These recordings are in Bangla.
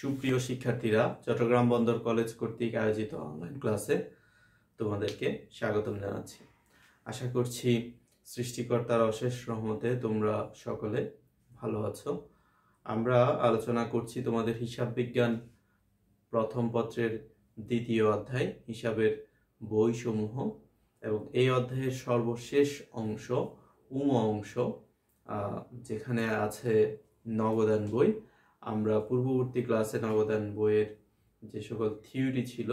সুপ্রিয় শিক্ষার্থীরা চট্টগ্রাম বন্দর কলেজ কর্তৃক আয়োজিত অনলাইন ক্লাসে তোমাদেরকে স্বাগতম জানাচ্ছি আশা করছি সৃষ্টিকর্তার অশেষ রহমতে তোমরা সকলে ভালো আছো আমরা আলোচনা করছি তোমাদের হিসাব বিজ্ঞান প্রথম পত্রের দ্বিতীয় অধ্যায় হিসাবের বইসমূহ এবং এই অধ্যায়ের সর্বশেষ অংশ উম অংশ যেখানে আছে নগদান বই আমরা পূর্ববর্তী ক্লাসে নবদান বইয়ের যে সকল থিওরি ছিল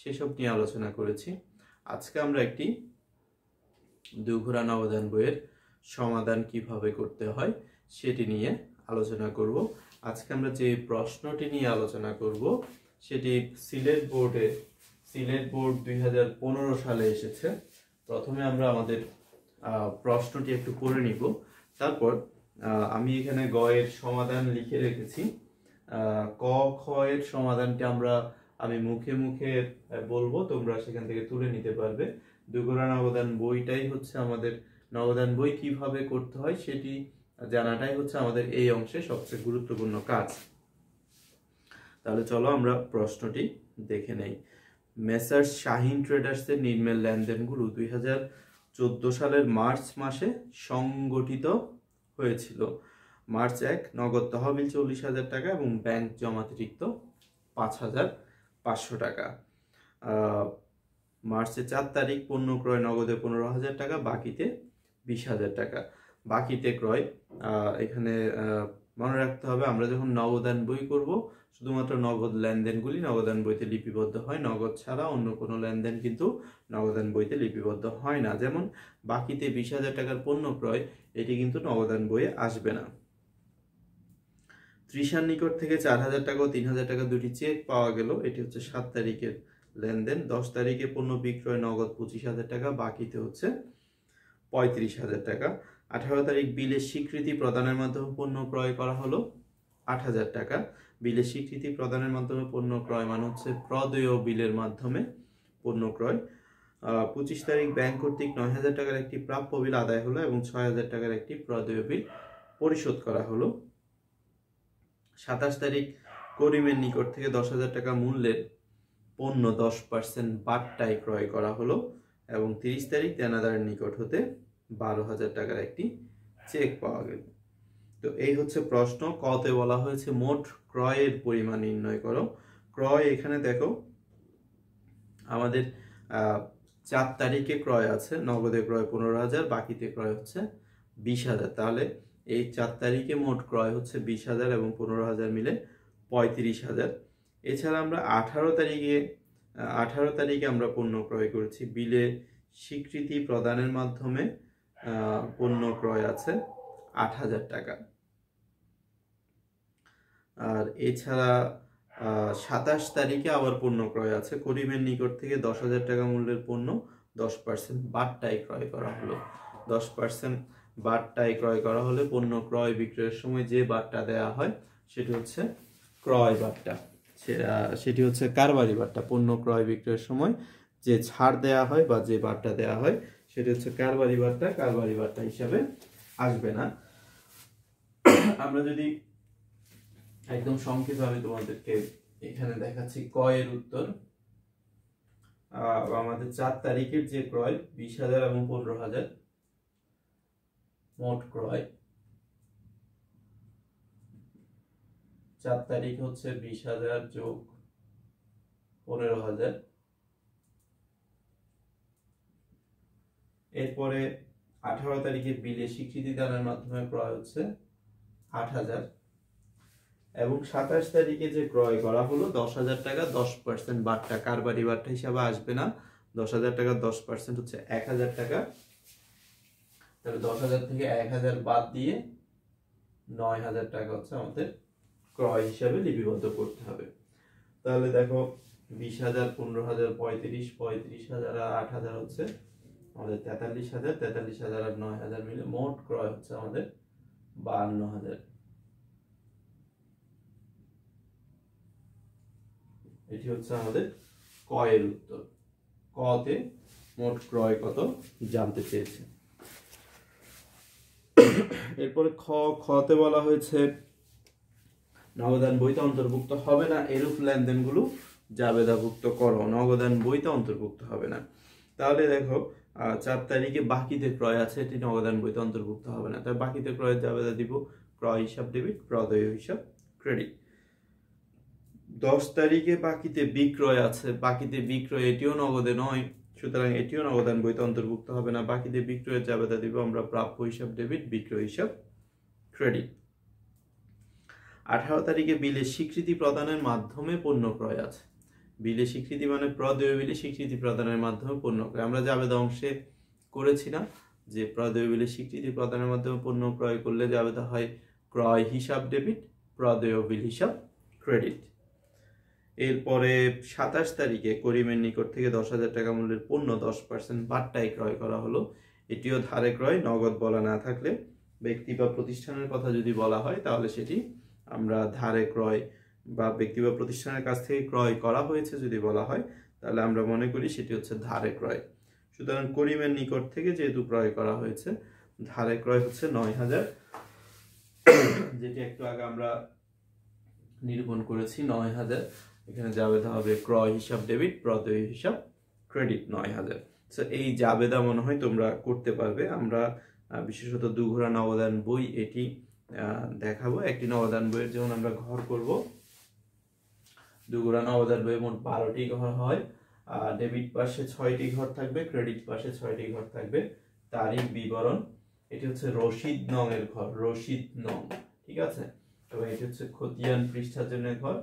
সেসব নিয়ে আলোচনা করেছি আজকে আমরা একটি দুঘোড়া নবদান বইয়ের সমাধান কিভাবে করতে হয় সেটি নিয়ে আলোচনা করব আজকে আমরা যে প্রশ্নটি নিয়ে আলোচনা করব সেটি সিলেট বোর্ডে সিলেট বোর্ড দুই সালে এসেছে প্রথমে আমরা আমাদের প্রশ্নটি একটু করে নিব তারপর আমি এখানে গ এর সমাধান লিখে রেখেছি ক খ এর সমাধানটি আমরা আমি মুখে মুখে বলবো তোমরা সেখান থেকে তুলে নিতে পারবে দুগোড়া নবদান বইটাই হচ্ছে আমাদের নবদান বই কিভাবে করতে হয় সেটি জানাটাই হচ্ছে আমাদের এই অংশে সবচেয়ে গুরুত্বপূর্ণ কাজ তাহলে চলো আমরা প্রশ্নটি দেখে নেই মেসার্স শাহিন ট্রেডার্সের নির্মেল লেনদেনগুলো দুই হাজার সালের মার্চ মাসে সংগঠিত হয়েছিল মার্চ এক নগদ তহবিল চল্লিশ হাজার টাকা এবং ব্যাংক জমাতিরিক্ত পাঁচ হাজার পাঁচশো টাকা মার্চের চার তারিখ পণ্য ক্রয় নগদে পনেরো হাজার টাকা বাকিতে বিশ হাজার টাকা বাকিতে ক্রয় এখানে মনে রাখতে হবে আমরা যখন নগদান বই করব শুধুমাত্র নগদ লেনদেনগুলি নগদান বইতে লিপিবদ্ধ হয় নগদ ছাড়া অন্য কোনো লেনদেন কিন্তু নগদান বইতে লিপিবদ্ধ হয় না যেমন বাকিতে বিশ হাজার টাকার পণ্য ক্রয় এটি কিন্তু নগদান বইয়ে আসবে না ত্রিশার নিকট থেকে চার হাজার টাকা ও তিন হাজার টাকা দুটি চেক পাওয়া গেল এটি হচ্ছে সাত তারিখের লেনদেন দশ তারিখে পণ্য বিক্রয় নগদ পঁচিশ হাজার টাকা বাকিতে হচ্ছে পঁয়ত্রিশ হাজার টাকা আঠারো তারিখ বিলের স্বীকৃতি প্রদানের মাধ্যমে পণ্য ক্রয় করা হলো আট হাজার টাকা বিলের স্বীকৃতি প্রদানের মাধ্যমে পণ্য ক্রয় মানে হচ্ছে প্রদেয় বিলের মাধ্যমে পণ্য ক্রয় পঁচিশ তারিখ ব্যাংক কর্তৃক নয় হাজার টাকার একটি প্রাপ্য বিল আদায় হলো এবং ছয় হাজার টাকার একটি প্রদেয় বিল পরিশোধ করা হলো সাতাশ তারিখ করিমের নিকট থেকে দশ হাজার টাকা মূল্যের পণ্য দশ পার্সেন্ট বাট্টায় ক্রয় করা হলো এবং তিরিশ তারিখ দেনাদারের নিকট হতে বারো হাজার টাকার একটি চেক পাওয়া গেল তো এই হচ্ছে প্রশ্ন কতে বলা হয়েছে মোট ক্রয়ের পরিমাণ নির্ণয় করো ক্রয় এখানে দেখো আমাদের চার তারিখে ক্রয় আছে নগদে ক্রয় পনেরো হাজার বাকিতে ক্রয় হচ্ছে বিশ হাজার তাহলে এই চার তারিখে মোট ক্রয় হচ্ছে বিশ হাজার এবং পনেরো হাজার মিলে পঁয়ত্রিশ হাজার এছাড়া আমরা আঠারো তারিখে আঠারো তারিখে আমরা পণ্য ক্রয় করেছি বিলে স্বীকৃতি প্রদানের মাধ্যমে পণ্য ক্রয় আছে আট হাজার টাকা আর এছাড়া সাতাশ তারিখে আবার পণ্য ক্রয় আছে করিমের নিকট থেকে দশ হাজার টাকা মূল্যের পণ্য দশ পার্সেন্ট বারটায় ক্রয় করা হলো দশ পার্সেন্ট বাট্টায় ক্রয় করা হলে পণ্য ক্রয় বিক্রয়ের সময় যে বাটটা দেয়া হয় সেটি হচ্ছে ক্রয় বাটটা সেটি হচ্ছে কারবারি বার্তা পণ্য ক্রয় বিক্রয়ের সময় যে ছাড় দেয়া হয় বা যে বার্তা দেয়া হয় সেটি হচ্ছে কারবারি বার্তা কারবারি বার্তা হিসাবে আসবে না আমরা যদি একদম সংক্ষেপে আমি তোমাদেরকে এখানে দেখাচ্ছি কয়ের উত্তর আমাদের চার তারিখের যে ক্রয় বিশ হাজার এবং পনেরো হাজার মোট ক্রয় চার তারিখ হচ্ছে বিশ হাজার যোগ পনেরো হাজার এরপরে আঠারো তারিখে বিলে স্বীকৃতি দানের মাধ্যমে ক্রয় হচ্ছে আট হাজার এবং সাতাশ তারিখে যে ক্রয় করা হলো দশ হাজার টাকা দশ পার্সেন্ট বার্তা কারবারি বাট্টা হিসাবে আসবে না দশ হাজার টাকা দশ পার্সেন্ট হচ্ছে এক হাজার টাকা তাহলে দশ হাজার থেকে এক হাজার বাদ দিয়ে নয় হাজার টাকা হচ্ছে আমাদের ক্রয় হিসাবে লিপিবদ্ধ করতে হবে তাহলে দেখো বিশ হাজার পনেরো হাজার পঁয়ত্রিশ পঁয়ত্রিশ হাজার আর আট হাজার হচ্ছে আমাদের তেতাল্লিশ হাজার তেতাল্লিশ হাজার আর নয় হাজার মিলে মোট ক্রয় হচ্ছে আমাদের বাহান্ন হাজার এটি হচ্ছে আমাদের কয়ের উত্তর কতে মোট ক্রয় কত জানতে চেয়েছে এরপরে খ খতে বলা হয়েছে নগদান বইতে অন্তর্ভুক্ত হবে না এরূপ লেনদেনগুলো জাবেদাভুক্ত করো নগদান বইতে অন্তর্ভুক্ত হবে না তাহলে দেখো চার তারিখে বাকিতে ক্রয় আছে এটি নগদান বইতে অন্তর্ভুক্ত হবে না তাই বাকিতে ক্রয়ের জাবেদা দিব ক্রয় হিসাব ডেবিট প্রদয় হিসাব ক্রেডিট দশ তারিখে বাকিতে বিক্রয় আছে বাকিতে বিক্রয় এটিও নগদে নয় সুতরাং এটিও নগদান বইতে অন্তর্ভুক্ত হবে না বাকিতে বিক্রয়ের জাবেদা দিব আমরা প্রাপ্য হিসাব ডেবিট বিক্রয় হিসাব ক্রেডিট আঠারো তারিখে বিলে স্বীকৃতি প্রদানের মাধ্যমে পণ্য ক্রয় আছে বিলে স্বীকৃতি মানে প্রদেয় বিলে স্বীকৃতি প্রদানের মাধ্যমে পণ্য ক্রয় আমরা আবেদন অংশে করেছিলাম যে প্রদেয় বিলে স্বীকৃতি প্রদানের মাধ্যমে পণ্য ক্রয় করলে আবেদন হয় ক্রয় হিসাব ডেবিট প্রদেয় বিল হিসাব ক্রেডিট এরপরে সাতাশ তারিখে করিমের নিকট থেকে দশ হাজার টাকা মূল্যের পণ্য দশ পার্সেন্ট বাট্টায় ক্রয় করা হলো এটিও ধারে ক্রয় নগদ বলা না থাকলে ব্যক্তি বা প্রতিষ্ঠানের কথা যদি বলা হয় তাহলে সেটি আমরা ধারে ক্রয় বা ব্যক্তি বা প্রতিষ্ঠানের কাছ থেকে ক্রয় করা হয়েছে যদি বলা হয় তাহলে আমরা মনে করি সেটি হচ্ছে ধারে ক্রয় সুতরাং করিমের নিকট থেকে যেহেতু ক্রয় করা হয়েছে ধারে ক্রয় হচ্ছে নয় হাজার যেটি একটু আগে আমরা নিরূপণ করেছি নয় হাজার এখানে জাবেদা হবে ক্রয় হিসাব ডেবিট প্রদেয় হিসাব ক্রেডিট নয় হাজার সো এই জাবেদা মনে হয় তোমরা করতে পারবে আমরা বিশেষত দুঘোরা নবদান বই এটি দেখাবো একটি নবদান বইয়ের যেমন আমরা ঘর করব দুগুড়া নবদান বইয়ে মোট বারোটি ঘর হয় আর ডেবিট পাশে ছয়টি ঘর থাকবে ক্রেডিট পাশে ছয়টি ঘর থাকবে তারিখ বিবরণ এটি হচ্ছে রশিদ নং এর ঘর রশিদ নং ঠিক আছে এবং এটি হচ্ছে খতিয়ান পৃষ্ঠার জন্য ঘর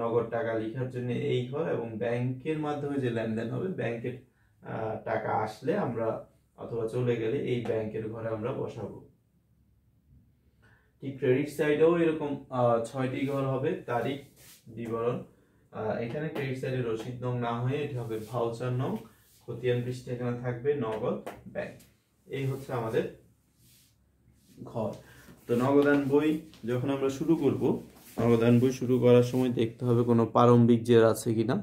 নগদ টাকা লেখার জন্য এই ঘর এবং ব্যাংকের মাধ্যমে যে লেনদেন হবে ব্যাংকের টাকা আসলে আমরা অথবা চলে গেলে এই ব্যাংকের ঘরে আমরা বসাবো ঠিক ক্রেডিট সাইডেও এরকম ছয়টি ঘর হবে তারিখ বিবরণ এখানে ক্রেডিট সাইডে রসিদ নং না হয়ে এটি হবে ভাউচার নং খতিয়ান পৃষ্ঠে এখানে থাকবে নগদ ব্যাংক এই হচ্ছে আমাদের ঘর তো নগদান বই যখন আমরা শুরু করব নগদান বই শুরু করার সময় দেখতে হবে কোনো প্রারম্ভিক জের আছে কিনা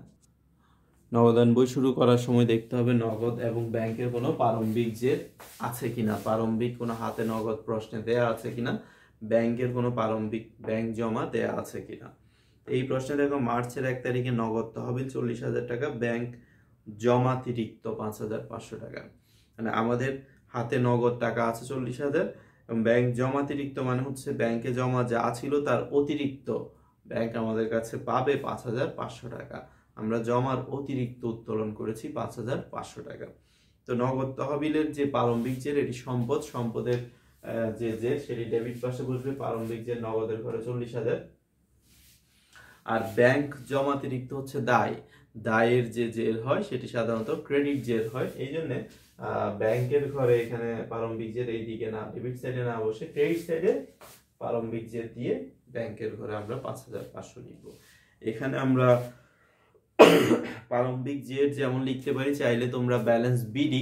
নগদান বই শুরু করার সময় দেখতে হবে নগদ এবং ব্যাংকের কোনো প্রারম্ভিক জের আছে কিনা প্রারম্ভিক কোনো হাতে নগদ প্রশ্নে দেয়া আছে কিনা ব্যাংকের কোনো প্রারম্ভিক ব্যাংক জমা দেয়া আছে কিনা এই প্রশ্নে দেখো মার্চের এক তারিখে নগদ তহবিল চল্লিশ হাজার টাকা ব্যাংক জমাতিরিক্ত পাঁচ হাজার পাঁচশো টাকা মানে আমাদের হাতে নগদ টাকা আছে চল্লিশ হাজার ব্যাংক জমাতিরিক্ত মানে হচ্ছে ব্যাংকে জমা যা ছিল তার অতিরিক্ত ব্যাংক আমাদের কাছে পাবে পাঁচ হাজার পাঁচশো টাকা আমরা জমার অতিরিক্ত উত্তোলন করেছি পাঁচ হাজার পাঁচশো টাকা তো নগদ তহবিলের যে প্রারম্ভিক যে এটি সম্পদ সম্পদের যে যে সেটি ডেবিট পাশে বসবে প্রারম্ভিক যে নগদের ঘরে চল্লিশ হাজার আর ব্যাংক জমাতিরিক্ত হচ্ছে দায় দায়ের যে জেল হয় সেটি সাধারণত ক্রেডিট জেল হয় এই জন্যে ব্যাংকের ঘরে এখানে প্রারম্ভিক জেল এই দিকে না ডেবিট সাইডে না বসে ক্রেডিট সাইডে প্রারম্ভিক জেল দিয়ে ব্যাংকের ঘরে আমরা পাঁচ হাজার পাঁচশো লিখবো এখানে আমরা প্রারম্ভিক জেল যেমন লিখতে পারি চাইলে তোমরা ব্যালেন্স বিডি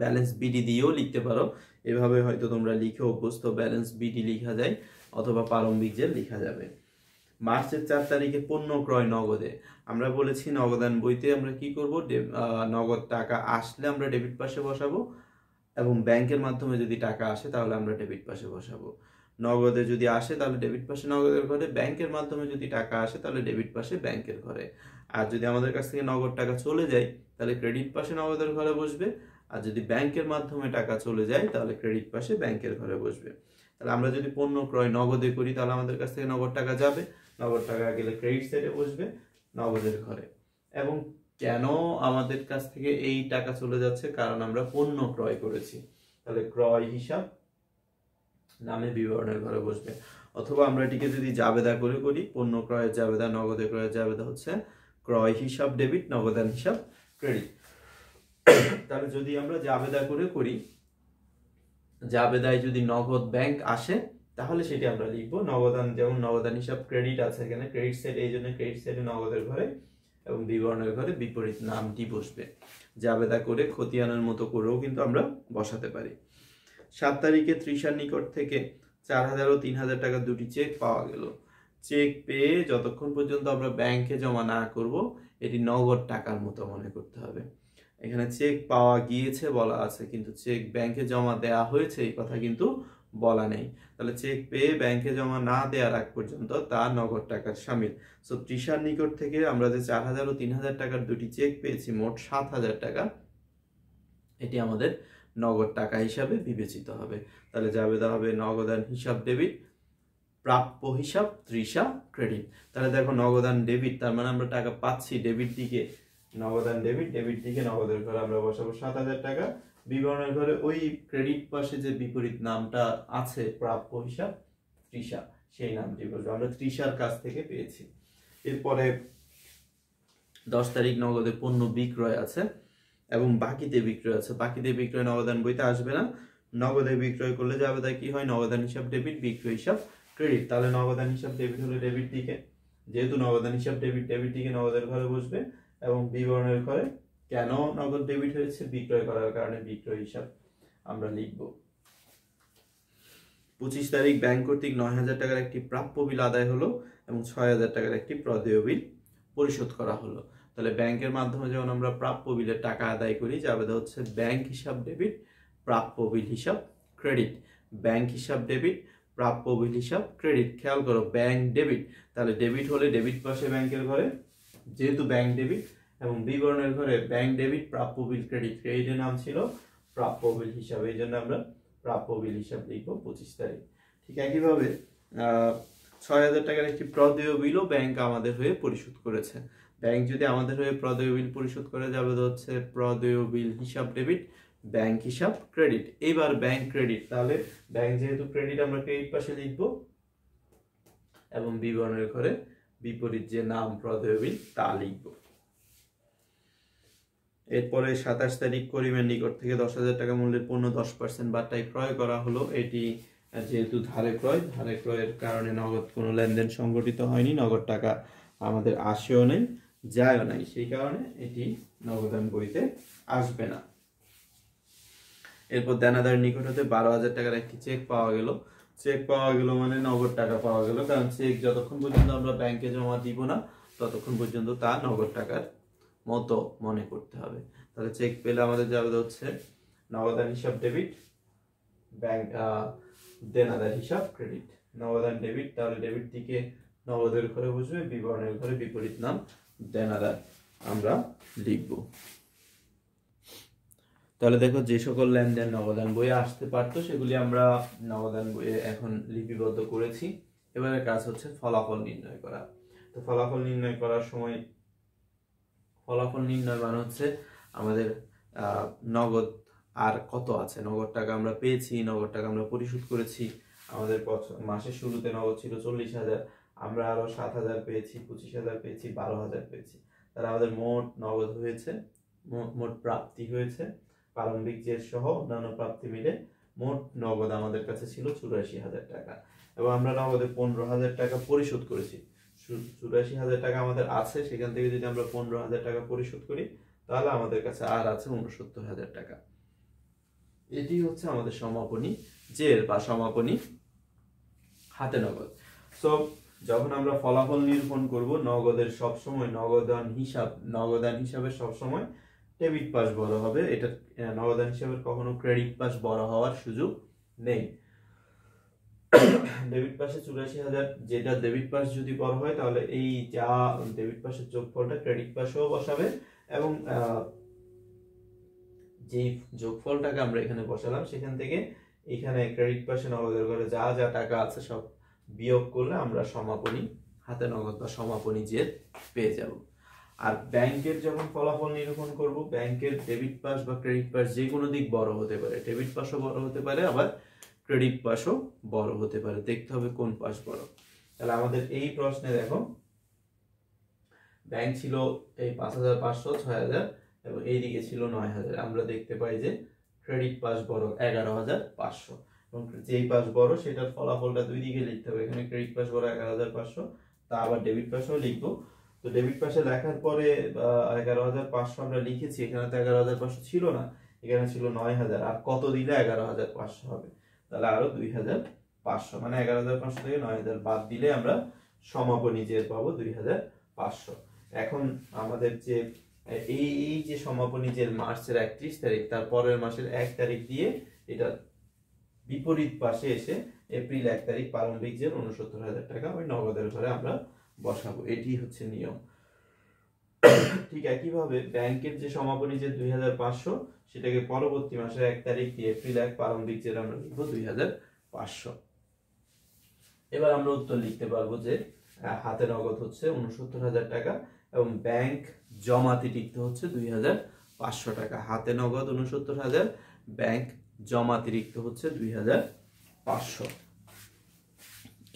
ব্যালেন্স বিডি দিয়েও লিখতে পারো এভাবে হয়তো তোমরা লিখে অভ্যস্ত ব্যালেন্স বিডি লিখা যায় অথবা প্রারম্ভিক জেল লিখা যাবে মার্চের চার তারিখে পণ্য ক্রয় নগদে আমরা বলেছি নগদান বইতে আমরা কি করব নগদ টাকা আসলে আমরা ডেবিট পাশে বসাবো এবং ব্যাংকের মাধ্যমে যদি টাকা আসে তাহলে আমরা ডেবিট পাশে বসাবো নগদে যদি আসে তাহলে ডেবিট পাশে নগদের ঘরে ব্যাংকের মাধ্যমে যদি টাকা আসে তাহলে ডেবিট পাশে ব্যাংকের ঘরে আর যদি আমাদের কাছ থেকে নগদ টাকা চলে যায় তাহলে ক্রেডিট পাশে নগদের ঘরে বসবে আর যদি ব্যাংকের মাধ্যমে টাকা চলে যায় তাহলে ক্রেডিট পাশে ব্যাংকের ঘরে বসবে তাহলে আমরা যদি পণ্য ক্রয় নগদে করি তাহলে আমাদের কাছ থেকে নগদ টাকা যাবে নগদ টাকা গেলে ক্রেডিট সাইডে বসবে নগদের ঘরে এবং কেন আমাদের কাছ থেকে এই টাকা চলে যাচ্ছে কারণ আমরা পণ্য ক্রয় করেছি তাহলে ক্রয় হিসাব নামে বিবরণের ঘরে বসবে অথবা আমরা এটিকে যদি জাবেদা করে করি পণ্য ক্রয়ের জাবেদা নগদে ক্রয়ের জাবেদা হচ্ছে ক্রয় হিসাব ডেবিট নগদান হিসাব ক্রেডিট তাহলে যদি আমরা জাবেদা করে করি জাবেদায় যদি নগদ ব্যাংক আসে তাহলে সেটি আমরা লিখবো নগদান যেমন নগদান হিসাব ক্রেডিট আছে এখানে ক্রেডিট সেট এই জন্য ক্রেডিট সেটে নগদের ঘরে এবং বিবরণের ঘরে বিপরীত নামটি বসবে জাবেদা করে খতিয়ানের মতো করেও কিন্তু আমরা বসাতে পারি সাত তারিখে ত্রিশার নিকট থেকে চার হাজার ও তিন হাজার টাকা দুটি চেক পাওয়া গেল চেক পেয়ে যতক্ষণ পর্যন্ত আমরা ব্যাংকে জমা না করব এটি নগদ টাকার মতো মনে করতে হবে এখানে চেক পাওয়া গিয়েছে বলা আছে কিন্তু চেক ব্যাংকে জমা দেয়া হয়েছে এই কথা কিন্তু বলা নেই তাহলে চেক পেয়ে ব্যাংকে জমা না দেওয়ার আগ পর্যন্ত তা নগদ টাকার সামিল সো তৃষার নিকট থেকে আমরা যে চার হাজার ও তিন হাজার টাকার দুটি চেক পেয়েছি মোট সাত হাজার টাকা এটি আমাদের নগদ টাকা হিসাবে বিবেচিত হবে তাহলে দেওয়া হবে নগদান হিসাব ডেবিট প্রাপ্য হিসাব ত্রিশা ক্রেডিট তাহলে দেখো নগদান ডেবিট তার মানে আমরা টাকা পাচ্ছি ডেবিট দিকে নবদান ডেবিট ডেবিট থেকে নবদের ঘরে আমরা বসাবো সাত হাজার টাকা বিবরণের ঘরে ওই ক্রেডিট পাশে যে বিপরীত নামটা আছে প্রাপ্য হিসাব তৃষা সেই নামটি বলবো আমরা তৃষার কাছ থেকে পেয়েছি এরপরে দশ তারিখ নগদে পণ্য বিক্রয় আছে এবং বাকিতে বিক্রয় আছে বাকিতে বিক্রয় নবদান বইতে আসবে না নগদে বিক্রয় করলে যাবে তাই কি হয় নবদান হিসাব ডেবিট বিক্রয় হিসাব ক্রেডিট তাহলে নবদান হিসাব ডেবিট হলে ডেবিট দিকে যেহেতু নবদান হিসাব ডেবিট ডেবিট দিকে নগদের ঘরে বসবে এবং বিবরণের করে কেন নগদ ডেবিট হয়েছে বিক্রয় করার কারণে বিক্রয় হিসাব আমরা লিখব পঁচিশ তারিখ ব্যাংক কর্তৃক নয় হাজার টাকার একটি প্রাপ্য বিল আদায় হলো এবং ছয় হাজার টাকার একটি প্রদেয় বিল পরিশোধ করা হলো তাহলে ব্যাংকের মাধ্যমে যেমন আমরা প্রাপ্য বিলের টাকা আদায় করি যা বেদা হচ্ছে ব্যাংক হিসাব ডেবিট প্রাপ্য বিল হিসাব ক্রেডিট ব্যাংক হিসাব ডেবিট প্রাপ্য বিল হিসাব ক্রেডিট খেয়াল করো ব্যাংক ডেবিট তাহলে ডেবিট হলে ডেবিট পাশে ব্যাংকের ঘরে যেহেতু ব্যাংক ডেবিট এবং বিবরণের ঘরে ব্যাংক ডেবিট প্রাপ্য বিল ক্রেডিট ক্রেডিটের নাম ছিল প্রাপ্য বিল হিসাবে এই জন্য আমরা প্রাপ্য বিল হিসাব লিখব পঁচিশ তারিখ ঠিক একইভাবে ছয় হাজার টাকার একটি প্রদেয় বিলও ব্যাংক আমাদের হয়ে পরিশোধ করেছে ব্যাংক যদি আমাদের হয়ে প্রদেয় বিল পরিশোধ করে যাবে তো হচ্ছে প্রদেয় বিল হিসাব ডেবিট ব্যাংক হিসাব ক্রেডিট এবার ব্যাংক ক্রেডিট তাহলে ব্যাংক যেহেতু ক্রেডিট আমরা ক্রেডিট পাশে লিখব এবং বিবরণের ঘরে বিপরীত যে নাম প্রদয়বী তা লিখব এরপরে সাতাশ তারিখ করিমের নিকট থেকে দশ হাজার টাকা মূল্যের পণ্য দশ পার্সেন্ট বার্তায় ক্রয় করা হলো এটি যেহেতু ধারে ক্রয় ধারে ক্রয়ের কারণে নগদ কোনো লেনদেন সংগঠিত হয়নি নগদ টাকা আমাদের আসেও নেই যায়ও নাই সেই কারণে এটি নগদান বইতে আসবে না এরপর দেনাদার নিকট হতে বারো হাজার টাকার একটি চেক পাওয়া গেল চেক পাওয়া গেল মানে নগদ টাকা পাওয়া গেল কারণ চেক যতক্ষণ পর্যন্ত আমরা ব্যাংকে জমা দিব না ততক্ষণ পর্যন্ত তা নগদ টাকার মতো মনে করতে হবে তাহলে চেক পেলে আমাদের যাবে হচ্ছে নগদান হিসাব ডেবিট ব্যাংক দেনাদার হিসাব ক্রেডিট নগদান ডেবিট তাহলে ডেবিট দিকে নগদের ঘরে বসবে বিবরণের ঘরে বিপরীত নাম দেনাদার আমরা লিখব তাহলে দেখো যে সকল লেনদেন নবদান বইয়ে আসতে পারতো সেগুলি আমরা নবদান বইয়ে এখন লিপিবদ্ধ করেছি এবারে কাজ হচ্ছে ফলাফল নির্ণয় করা তো ফলাফল নির্ণয় করার সময় ফলাফল নির্ণয় মানে হচ্ছে আমাদের নগদ আর কত আছে নগদ টাকা আমরা পেয়েছি নগদ টাকা আমরা পরিশোধ করেছি আমাদের মাসের শুরুতে নগদ ছিল চল্লিশ হাজার আমরা আরও সাত হাজার পেয়েছি পঁচিশ হাজার পেয়েছি বারো হাজার পেয়েছি তাহলে আমাদের মোট নগদ হয়েছে মোট প্রাপ্তি হয়েছে প্রারম্ভিক জের সহ অন্যান্য প্রাপ্তি মিলে মোট নগদ আমাদের কাছে ছিল চুরাশি হাজার টাকা এবং আমরা নগদে পনেরো হাজার টাকা পরিশোধ করেছি চুরাশি হাজার টাকা আমাদের আছে সেখান থেকে যদি আমরা পনেরো হাজার টাকা পরিশোধ করি তাহলে আমাদের কাছে আর আছে উনসত্তর হাজার টাকা এটি হচ্ছে আমাদের সমাপনী জের বা সমাপনী হাতে নগদ সো যখন আমরা ফলাফল নিরূপণ করব নগদের সবসময় নগদান হিসাব নগদান হিসাবে সবসময় ডেবিট পাস বড় হবে এটা নগদান হিসাবে কখনো ক্রেডিট পাস বড় হওয়ার সুযোগ নেই ডেবিট পাশে চুরাশি হাজার যেটা ডেবিট পাস যদি বড় হয় তাহলে এই যা ডেবিট পাসের যোগফলটা ক্রেডিট পাসেও বসাবে এবং যেই যোগফলটাকে আমরা এখানে বসালাম সেখান থেকে এখানে ক্রেডিট পাসে নগদের করে যা যা টাকা আছে সব বিয়োগ করলে আমরা সমাপনী হাতে নগদ বা সমাপনী যে পেয়ে যাব আর ব্যাংকের যখন ফলাফল নিরূপণ করব ব্যাংকের ডেবিট পাস বা ক্রেডিট পাস যে কোনো দিক বড় হতে পারে ডেবিট পাসও বড় হতে পারে আবার ক্রেডিট পাসও বড় হতে পারে দেখতে হবে কোন পাস বড় তাহলে আমাদের এই প্রশ্নে দেখো ব্যাংক ছিল এই পাঁচ হাজার পাঁচশো ছয় হাজার এবং এইদিকে ছিল নয় হাজার আমরা দেখতে পাই যে ক্রেডিট পাস বড় এগারো হাজার পাঁচশো এবং যেই পাস বড় সেটার ফলাফলটা দুই দিকে লিখতে হবে এখানে ক্রেডিট পাস বড় এগারো হাজার পাঁচশো তা আবার ডেবিট পাসও লিখবো তো ডেবিট পাশে লেখার পরে এগারো হাজার পাঁচশো আমরা লিখেছি এখানে তো এগারো হাজার পাঁচশো ছিল না এখানে ছিল নয় হাজার আর কত দিলে এগারো হাজার পাঁচশো হবে তাহলে আরো দুই হাজার পাঁচশো মানে এগারো হাজার পাঁচশো থেকে নয় হাজার বাদ দিলে আমরা সমাপনী যে পাবো দুই হাজার পাঁচশো এখন আমাদের যে এই এই যে সমাপনী যে মার্চের একত্রিশ তারিখ তার পরের মাসের এক তারিখ দিয়ে এটা বিপরীত পাশে এসে এপ্রিল এক তারিখ প্রারম্ভিক যে উনসত্তর হাজার টাকা ওই নগদের ঘরে আমরা বসাবো এটি হচ্ছে নিয়ম ঠিক একইভাবে ব্যাংকের যে সমাপনী যে দুই হাজার পাঁচশো সেটাকে পরবর্তী মাসের এক তারিখ দিয়ে এপ্রিল এক প্রারম্ভিক যে আমরা লিখব দুই হাজার পাঁচশো এবার আমরা উত্তর লিখতে পারবো যে হাতে নগদ হচ্ছে উনসত্তর হাজার টাকা এবং ব্যাংক জমাতে লিখতে হচ্ছে দুই হাজার পাঁচশো টাকা হাতে নগদ উনসত্তর হাজার ব্যাংক জমাতিরিক্ত হচ্ছে দুই হাজার পাঁচশো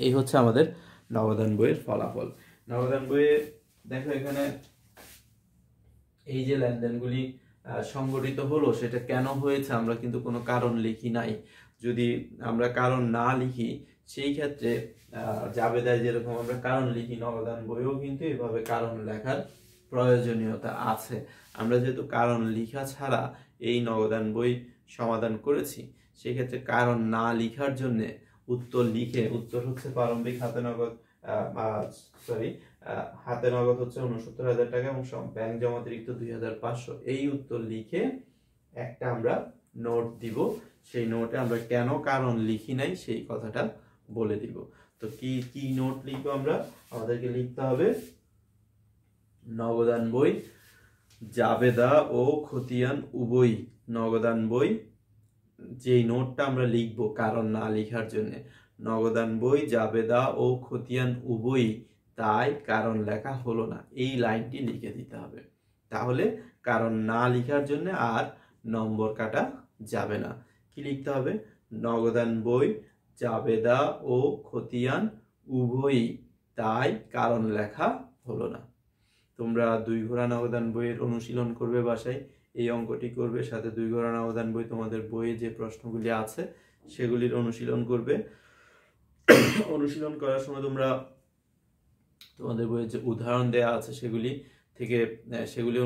এই হচ্ছে আমাদের নবদান বইয়ের ফলাফল নবদান বইয়ে দেখো এখানে এই যে লেনদেনগুলি সংগঠিত হলো সেটা কেন হয়েছে আমরা কিন্তু কোনো কারণ লিখি নাই যদি আমরা কারণ না লিখি সেই ক্ষেত্রে জাবেদায় যেরকম আমরা কারণ লিখি নবদান বইও কিন্তু এভাবে কারণ লেখার প্রয়োজনীয়তা আছে আমরা যেহেতু কারণ লিখা ছাড়া এই নবদান বই সমাধান করেছি সেক্ষেত্রে কারণ না লিখার জন্যে উত্তর লিখে উত্তর হচ্ছে প্রারম্ভিক হাতে নগদ সরি হাতে নগদ হচ্ছে উনসত্তর হাজার টাকা এবং ব্যাংক জমা অতিরিক্ত দুই হাজার পাঁচশো এই উত্তর লিখে একটা আমরা নোট দিব সেই নোটে আমরা কেন কারণ লিখি নাই সেই কথাটা বলে দিব তো কি কি নোট লিখবো আমরা আমাদেরকে লিখতে হবে নগদান বই জাবেদা ও খতিয়ান উভয় নগদান বই যে নোটটা আমরা লিখব কারণ না লেখার জন্য নগদান বই জাবেদা ও খতিয়ান উভয়ই তাই কারণ লেখা হলো না এই লাইনটি লিখে দিতে হবে তাহলে কারণ না লেখার জন্য আর নম্বর কাটা যাবে না কি লিখতে হবে নগদান বই জাবেদা ও খতিয়ান উভয়ই তাই কারণ লেখা হলো না তোমরা দুই ঘোড়া নগদান বইয়ের অনুশীলন করবে বাসায় এই অঙ্কটি করবে সাথে দুই ঘর অবদান বই তোমাদের বইয়ে যে প্রশ্নগুলি আছে সেগুলির অনুশীলন করবে অনুশীলন করার সময় তোমরা তোমাদের বইয়ের যে উদাহরণ দেয়া আছে সেগুলি থেকে সেগুলি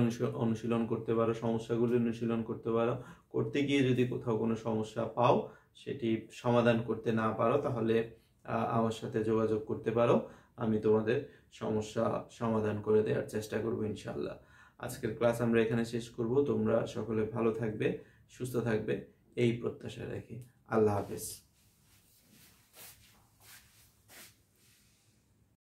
অনুশীলন করতে পারো সমস্যাগুলি অনুশীলন করতে পারো করতে গিয়ে যদি কোথাও কোনো সমস্যা পাও সেটি সমাধান করতে না পারো তাহলে আমার সাথে যোগাযোগ করতে পারো আমি তোমাদের সমস্যা সমাধান করে দেওয়ার চেষ্টা করবো ইনশাল্লাহ আজকের ক্লাস আমরা এখানে শেষ করব তোমরা সকলে ভালো থাকবে সুস্থ থাকবে এই প্রত্যাশা রাখি আল্লাহ হাফেজ